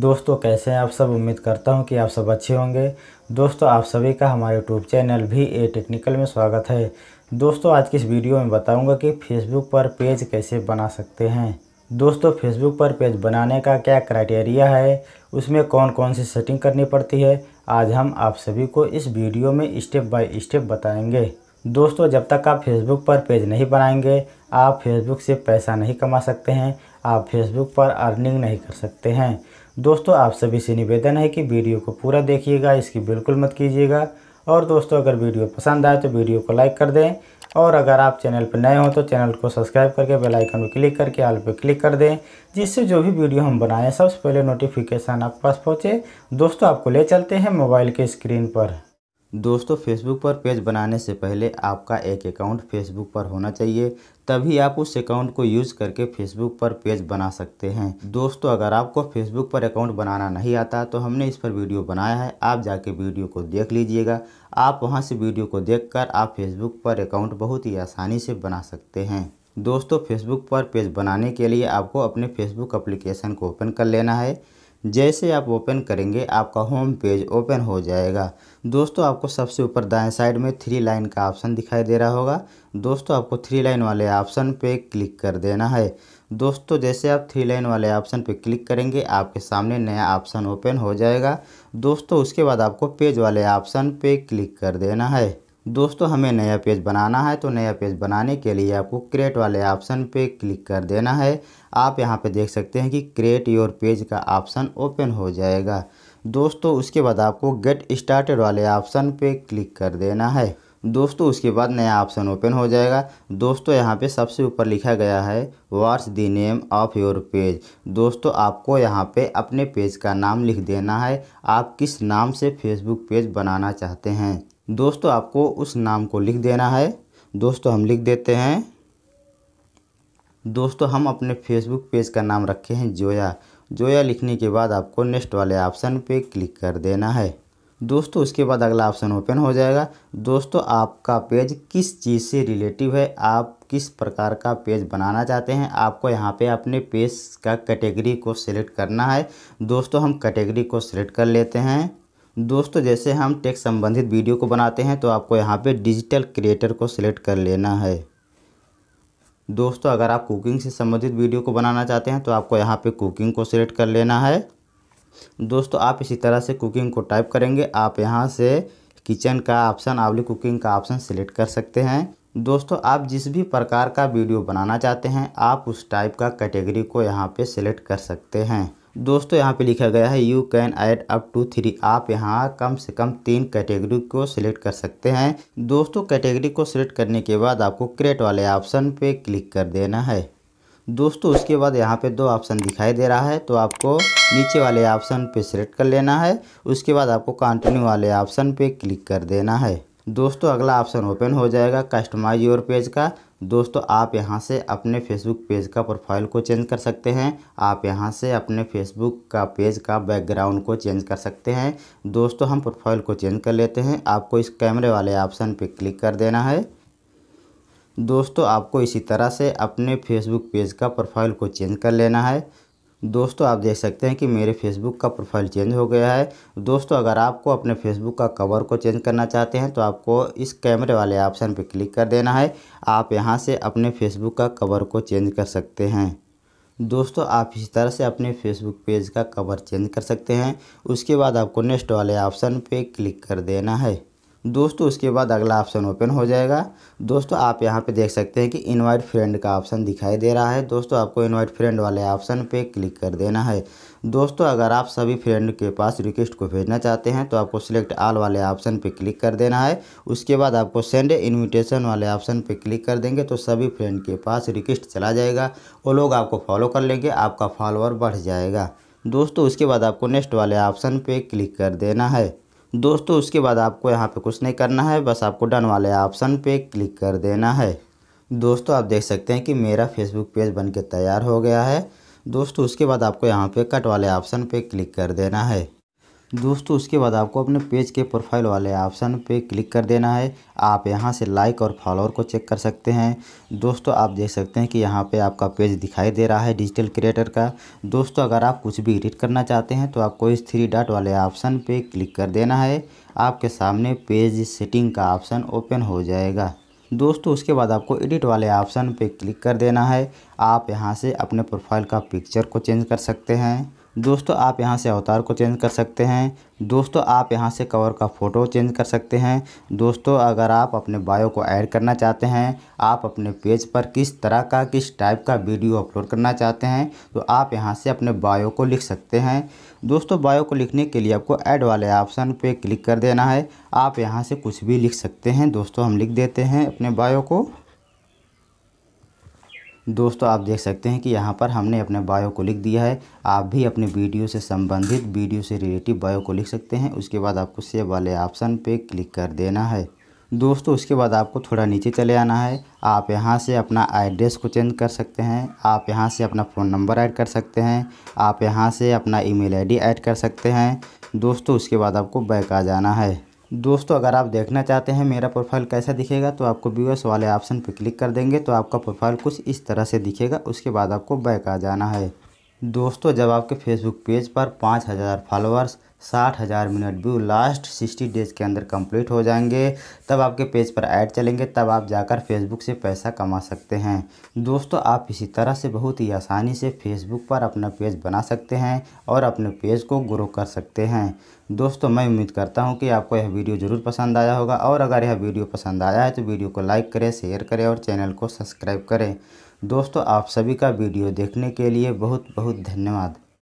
दोस्तों कैसे हैं आप सब उम्मीद करता हूं कि आप सब अच्छे होंगे दोस्तों आप सभी का हमारे यूट्यूब चैनल भी ए टेक्निकल में स्वागत है दोस्तों आज की इस वीडियो में बताऊंगा कि फेसबुक पर पेज कैसे बना सकते हैं दोस्तों फेसबुक पर पेज बनाने का क्या क्राइटेरिया है उसमें कौन कौन सी सेटिंग करनी पड़ती है आज हम आप सभी को इस वीडियो में स्टेप बाई स्टेप बताएँगे दोस्तों जब तक आप फेसबुक पर पेज नहीं बनाएंगे आप फेसबुक से पैसा नहीं कमा सकते हैं आप फेसबुक पर अर्निंग नहीं कर सकते हैं दोस्तों आप सभी से निवेदन है कि वीडियो को पूरा देखिएगा इसकी बिल्कुल मत कीजिएगा और दोस्तों अगर वीडियो पसंद आए तो वीडियो को लाइक कर दें और अगर आप चैनल पर नए हो तो चैनल को सब्सक्राइब करके बेल आइकन पर क्लिक करके आल पर क्लिक कर दें जिससे जो भी वीडियो हम बनाएं सबसे पहले नोटिफिकेशन आपके पास पहुँचे दोस्तों आपको ले चलते हैं मोबाइल के स्क्रीन पर दोस्तों फेसबुक पर पेज बनाने से पहले आपका एक अकाउंट फेसबुक पर होना चाहिए तभी आप उस अकाउंट को यूज़ करके फेसबुक पर पेज बना सकते हैं दोस्तों अगर आपको फेसबुक पर अकाउंट बनाना नहीं आता तो हमने इस पर वीडियो बनाया है आप जाके वीडियो को देख लीजिएगा आप वहाँ से वीडियो को कर आप फेसबुक पर अकाउंट बहुत ही आसानी से बना सकते हैं दोस्तों फेसबुक पर पेज बनाने के लिए आपको अपने फेसबुक अप्लीकेशन को ओपन कर लेना है जैसे आप ओपन करेंगे आपका होम पेज ओपन हो जाएगा दोस्तों आपको सबसे ऊपर दाएं साइड में थ्री लाइन का ऑप्शन दिखाई दे रहा होगा दोस्तों आपको थ्री लाइन वाले ऑप्शन पे क्लिक कर देना है दोस्तों जैसे आप थ्री लाइन वाले ऑप्शन पे क्लिक करेंगे आपके सामने नया ऑप्शन ओपन हो जाएगा दोस्तों उसके बाद आपको पेज वाले ऑप्शन पे क्लिक कर देना है दोस्तों हमें नया पेज बनाना है तो नया पेज बनाने के लिए आपको क्रिएट वाले ऑप्शन पे क्लिक कर देना है आप यहाँ पे देख सकते हैं कि क्रिएट योर पेज का ऑप्शन ओपन हो जाएगा दोस्तों उसके बाद आपको गेट स्टार्टेड वाले ऑप्शन पे क्लिक कर देना है दोस्तों उसके बाद नया ऑप्शन ओपन हो जाएगा दोस्तों यहाँ पे सबसे ऊपर लिखा गया है what's the name of your page दोस्तों आपको यहाँ पे अपने पेज का नाम लिख देना है आप किस नाम से फेसबुक पेज बनाना चाहते हैं दोस्तों आपको उस नाम को लिख देना है दोस्तों हम लिख देते हैं दोस्तों हम अपने फेसबुक पेज का नाम रखे हैं जोया जोया लिखने के बाद आपको नेक्स्ट वाले ऑप्शन पे क्लिक कर देना है दोस्तों उसके बाद अगला ऑप्शन ओपन हो जाएगा दोस्तों आपका पेज किस चीज़ से रिलेटिव है आप किस प्रकार का पेज बनाना चाहते हैं आपको यहाँ पे अपने पेज का कैटेगरी को सिलेक्ट करना है दोस्तों हम कैटेगरी को सिलेक्ट कर लेते हैं दोस्तों जैसे हम टेक्स संबंधित वीडियो को बनाते हैं तो आपको यहाँ पे डिजिटल क्रिएटर को सिलेक्ट कर लेना है दोस्तों अगर आप कुकिंग से संबंधित वीडियो को बनाना चाहते हैं तो आपको यहाँ पे कुकिंग को सिलेक्ट कर लेना है दोस्तों आप इसी तरह से कुकिंग को टाइप करेंगे आप यहाँ से किचन का ऑप्शन आवली कुकिंग का ऑप्शन सिलेक्ट कर सकते हैं दोस्तों आप जिस भी प्रकार का वीडियो बनाना चाहते हैं आप उस टाइप का कैटेगरी को यहाँ पर सिलेक्ट कर सकते हैं दोस्तों यहाँ पे लिखा गया है you can add up to three आप यहाँ कम से कम तीन कैटेगरी को सिलेक्ट कर सकते हैं दोस्तों कैटेगरी को सिलेक्ट करने के बाद आपको क्रेट वाले ऑप्शन पे क्लिक कर देना है दोस्तों उसके बाद यहाँ पे दो ऑप्शन दिखाई दे रहा है तो आपको नीचे वाले ऑप्शन पे सिलेक्ट कर लेना है उसके बाद आपको कंटिन्यू वाले ऑप्शन पे क्लिक कर देना है दोस्तों अगला ऑप्शन ओपन हो जाएगा कस्टमाइज योर पेज का दोस्तों आप यहां से अपने फेसबुक पेज का प्रोफाइल को चेंज कर सकते हैं आप यहां से अपने फेसबुक का पेज का बैकग्राउंड को चेंज कर सकते हैं दोस्तों हम प्रोफाइल को चेंज कर लेते हैं आपको इस कैमरे वाले ऑप्शन पर क्लिक कर देना है दोस्तों आपको इसी तरह से अपने फेसबुक पेज का प्रोफाइल को चेंज कर लेना है दोस्तों आप देख सकते हैं कि मेरे फेसबुक का प्रोफाइल चेंज हो गया है दोस्तों अगर आपको अपने फेसबुक का कवर को चेंज करना चाहते हैं तो आपको इस कैमरे वाले ऑप्शन पर क्लिक कर देना है आप यहाँ से अपने फेसबुक का कवर को चेंज कर सकते हैं दोस्तों आप इस तरह से अपने फेसबुक पेज का कवर चेंज कर सकते हैं उसके बाद आपको नेक्स्ट वाले ऑप्शन पे क्लिक कर देना है दोस्तों उसके बाद अगला ऑप्शन ओपन हो जाएगा दोस्तों आप यहाँ पे देख सकते हैं कि इनवाइट फ्रेंड का ऑप्शन दिखाई दे रहा है दोस्तों आपको इनवाइट फ्रेंड वाले ऑप्शन पे क्लिक कर देना है दोस्तों अगर आप सभी फ्रेंड के पास रिक्वेस्ट को भेजना चाहते हैं तो आपको सिलेक्ट आल वाले ऑप्शन पे क्लिक कर देना है उसके बाद आपको सेंड इन्विटेशन वाले ऑप्शन पे क्लिक कर देंगे तो सभी फ्रेंड के पास रिक्वेस्ट चला जाएगा वो लोग आपको फॉलो कर लेंगे आपका फॉलोअर बढ़ जाएगा दोस्तों उसके बाद आपको नेक्स्ट वाले ऑप्शन पे क्लिक कर देना है दोस्तों उसके बाद आपको यहाँ पे कुछ नहीं करना है बस आपको डन वाले ऑप्शन पे क्लिक कर देना है दोस्तों आप देख सकते हैं कि मेरा फेसबुक पेज बन के तैयार हो गया है दोस्तों उसके बाद आपको यहाँ पे कट वाले ऑप्शन पे क्लिक कर देना है दोस्तों उसके बाद आपको अपने पेज के प्रोफाइल वाले ऑप्शन पे क्लिक कर देना है आप यहां से लाइक और फॉलोअर को चेक कर सकते हैं दोस्तों आप देख सकते हैं कि यहां पे आपका पेज दिखाई दे रहा है डिजिटल क्रिएटर का दोस्तों अगर आप कुछ भी एडिट करना चाहते हैं तो आपको इस थ्री डॉट वाले ऑप्शन पर क्लिक कर देना है आपके सामने पेज सेटिंग का ऑप्शन ओपन हो जाएगा दोस्तों उसके बाद आपको एडिट वाले ऑप्शन पर क्लिक कर देना है आप यहाँ से अपने प्रोफाइल का पिक्चर को चेंज कर सकते हैं दोस्तों आप यहाँ से अवतार को चेंज कर सकते हैं दोस्तों आप यहाँ से कवर का फ़ोटो चेंज कर सकते हैं दोस्तों अगर आप अपने बायो को ऐड करना चाहते हैं आप अपने पेज पर किस तरह का किस टाइप का वीडियो अपलोड करना चाहते हैं तो आप यहाँ से अपने बायो को लिख सकते हैं दोस्तों बायो को लिखने के लिए आपको ऐड वाले ऑप्शन पर क्लिक कर देना है आप यहाँ से कुछ भी लिख सकते हैं दोस्तों हम लिख देते हैं अपने बायो को दोस्तों आप देख सकते हैं कि यहाँ पर हमने अपने बायो को लिख दिया है आप भी अपने वीडियो से संबंधित वीडियो से रिलेटिव बायो को लिख सकते हैं उसके बाद आपको सेव वाले ऑप्शन पे क्लिक कर देना है दोस्तों उसके बाद आपको थोड़ा नीचे चले आना है आप यहाँ से अपना एड्रेस को चेंज कर सकते हैं आप यहाँ से अपना फ़ोन नंबर ऐड कर सकते हैं आप यहाँ से अपना ई मेल ऐड कर सकते हैं दोस्तों उसके बाद आपको बैक आ जाना है दोस्तों अगर आप देखना चाहते हैं मेरा प्रोफाइल कैसा दिखेगा तो आपको व्यूअर्स वाले ऑप्शन पर क्लिक कर देंगे तो आपका प्रोफाइल कुछ इस तरह से दिखेगा उसके बाद आपको बैक आ जाना है दोस्तों जब आपके फेसबुक पेज पर पाँच हज़ार फॉलोअर्स साठ हज़ार minute view last sixty days के अंदर कंप्लीट हो जाएंगे तब आपके पेज पर ऐड चलेंगे तब आप जाकर फेसबुक से पैसा कमा सकते हैं दोस्तों आप इसी तरह से बहुत ही आसानी से फेसबुक पर अपना पेज बना सकते हैं और अपने पेज को ग्रो कर सकते हैं दोस्तों मैं उम्मीद करता हूं कि आपको यह वीडियो ज़रूर पसंद आया होगा और अगर यह वीडियो पसंद आया है तो वीडियो को लाइक करें शेयर करें और चैनल को सब्सक्राइब करें दोस्तों आप सभी का वीडियो देखने के लिए बहुत बहुत धन्यवाद